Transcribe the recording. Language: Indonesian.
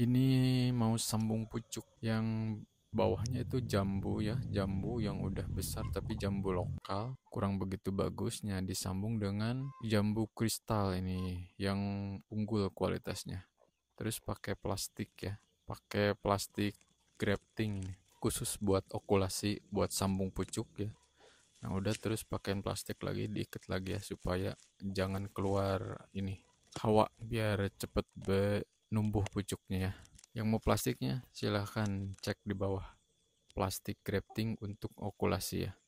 ini mau sambung pucuk yang bawahnya itu jambu ya jambu yang udah besar tapi jambu lokal kurang begitu bagusnya disambung dengan jambu kristal ini yang unggul kualitasnya terus pakai plastik ya pakai plastik grafting ini khusus buat okulasi buat sambung pucuk ya nah udah terus pakai plastik lagi diikat lagi ya supaya jangan keluar ini hawa biar cepet be numbuh pucuknya ya. Yang mau plastiknya silahkan cek di bawah. Plastik grafting untuk okulasi ya.